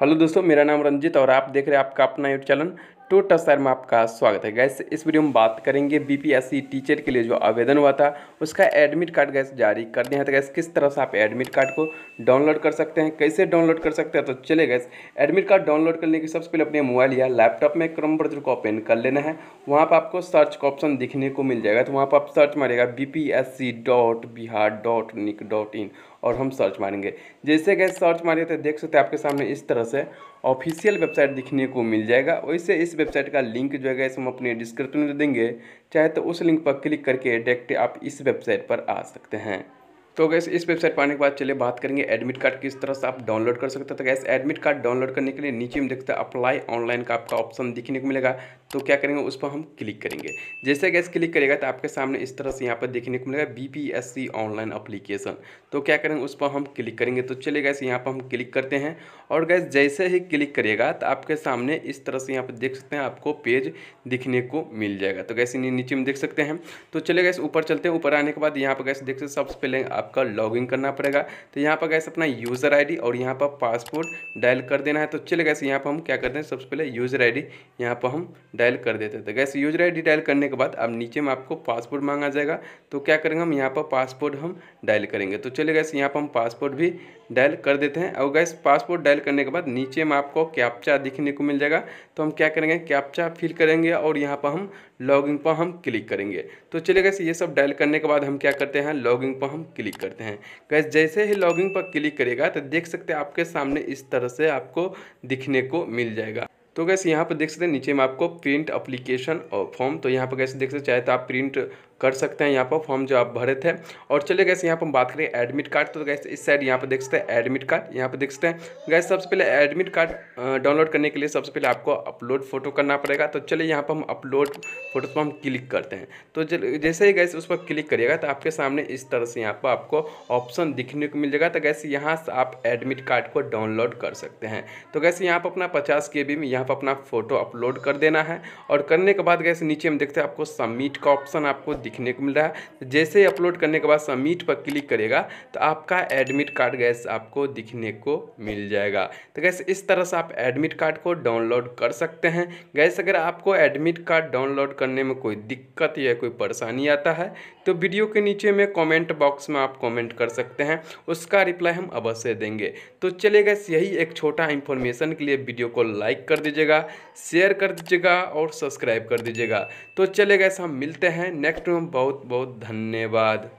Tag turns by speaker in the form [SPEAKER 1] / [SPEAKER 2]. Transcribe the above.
[SPEAKER 1] hello दोस्तों मेरा नाम रंजित और आप देख रहे हैं आपका अपना यूट्यूब चैनल टोटा सर में आपका स्वागत है गैस इस वीडियो में बात करेंगे बीपीएससी टीचर के लिए जो आवेदन हुआ था उसका एडमिट कार्ड गैस जारी कर दिया है तो गैस किस तरह से आप एडमिट कार्ड को डाउनलोड कर सकते हैं कैसे डाउनलोड कर सकते हैं तो चले गैस एडमिट कार्ड डाउनलोड करने के सबसे पहले अपने मोबाइल या लैपटॉप में क्रम ब्रजर को ओपन कर लेना है वहाँ पर आपको सर्च का ऑप्शन दिखने को मिल जाएगा तो वहाँ पर आप सर्च मारेगा बी और हम सर्च मारेंगे जैसे गैस सर्च मारे तो देख सकते हैं आपके सामने इस तरह से ऑफिशियल वेबसाइट दिखने को मिल जाएगा वैसे इस वेबसाइट का लिंक जो है हम अपने डिस्क्रिप्शन में देंगे चाहे तो उस लिंक पर क्लिक करके डायरेक्ट आप इस वेबसाइट पर आ सकते हैं तो गैस इस वेबसाइट पर आने के बाद चलिए बात करेंगे एडमिट कार्ड किस तरह से आप डाउनलोड कर सकते हैं तो गैस एडमिट कार्ड डाउनलोड करने के लिए नीचे में देखते हैं अप्लाई ऑनलाइन का आपका ऑप्शन दिखने को मिलेगा तो क्या करेंगे उस पर हम क्लिक करेंगे जैसे गैस क्लिक करेगा तो आपके सामने इस तरह से यहाँ पर देखने को मिलेगा सी ऑनलाइन अप्लीकेशन तो क्या करेंगे उस पर हम क्लिक करेंगे तो चले गए यहाँ पर हम क्लिक करते हैं और गैस जैसे ही क्लिक करेगा तो आपके सामने इस तरह से यहाँ पर देख सकते हैं आपको पेज दिखने को मिल जाएगा तो गैस नीचे में देख सकते हैं तो चले गए ऊपर चलते हैं ऊपर आने के बाद यहाँ पर गैस देख सकते सबसे पहले आपका इन करना पड़ेगा तो यहाँ पर गैस अपना यूज़र डी और यहाँ पर पासपोर्ट डायल कर देना है तो चले गए यहाँ पर हम क्या करते हैं सबसे पहले यूज़र आई डी यहाँ पर हम डायल कर देते थे गैस यूजर आई डायल करने के बाद अब नीचे में आपको पासपोर्ट मांगा जाएगा तो क्या करेंगे हम यहाँ पर पासपोर्ट हम डायल करेंगे तो चलिए गैस यहाँ पर हम पासपोर्ट भी डायल कर देते हैं और गैस पासपोर्ट डायल करने के बाद नीचे में आपको कैप्चा दिखने को मिल जाएगा तो हम क्या करेंगे कैप्चा फिल करेंगे और यहाँ पर हम लॉगिंग पर हम क्लिक करेंगे तो चलिए गैस ये सब डायल करने के बाद हम क्या करते हैं लॉगिंग पर हम क्लिक करते हैं गैस जैसे ही लॉगिंग पर क्लिक करेगा तो देख सकते हैं आपके सामने इस तरह से आपको दिखने को मिल जाएगा तो कैसे यहाँ पर देख सकते हैं नीचे में आपको प्रिंट अप्लीकेशन और फॉर्म तो यहाँ पर कैसे देख सकते चाहे तो आप प्रिंट कर सकते हैं यहाँ पर फॉर्म जो आप भरे थे और चलिए गैस यहाँ पर हम बात करें एडमिट कार्ड तो गैस इस साइड यहाँ पर देख सकते हैं एडमिट कार्ड यहाँ पर देख सकते हैं गैस सबसे पहले एडमिट कार्ड डाउनलोड करने के लिए सबसे पहले आपको अपलोड फोटो करना पड़ेगा तो चलिए यहाँ पर हम अपलोड फोटो पर हम क्लिक करते हैं तो जैसे ही गैस उस पर क्लिक करिएगा तो आपके सामने इस तरह से यहाँ पर आपको ऑप्शन दिखने को मिल जाएगा तो गैस यहाँ से आप एडमिट कार्ड को डाउनलोड कर सकते हैं तो गैस यहाँ पर अपना पचास के बी में यहाँ पर अपना फोटो अपलोड कर देना है और करने के बाद गैस नीचे हम देखते हैं आपको सबमिट का ऑप्शन आपको दिखने को मिल रहा है तो जैसे अपलोड करने के बाद सबमिट पर क्लिक करेगा तो आपका एडमिट कार्ड गैस आपको दिखने को मिल जाएगा तो गैस इस तरह से आप एडमिट कार्ड को डाउनलोड कर सकते हैं गैस अगर आपको एडमिट कार्ड डाउनलोड करने में कोई दिक्कत या कोई परेशानी आता है तो वीडियो के नीचे में कॉमेंट बॉक्स में आप कॉमेंट कर सकते हैं उसका रिप्लाई हम अवश्य देंगे तो चले गैस यही एक छोटा इन्फॉर्मेशन के लिए वीडियो को लाइक कर दीजिएगा शेयर कर दीजिएगा और सब्सक्राइब कर दीजिएगा तो चले गए हम मिलते हैं नेक्स्ट बहुत बहुत धन्यवाद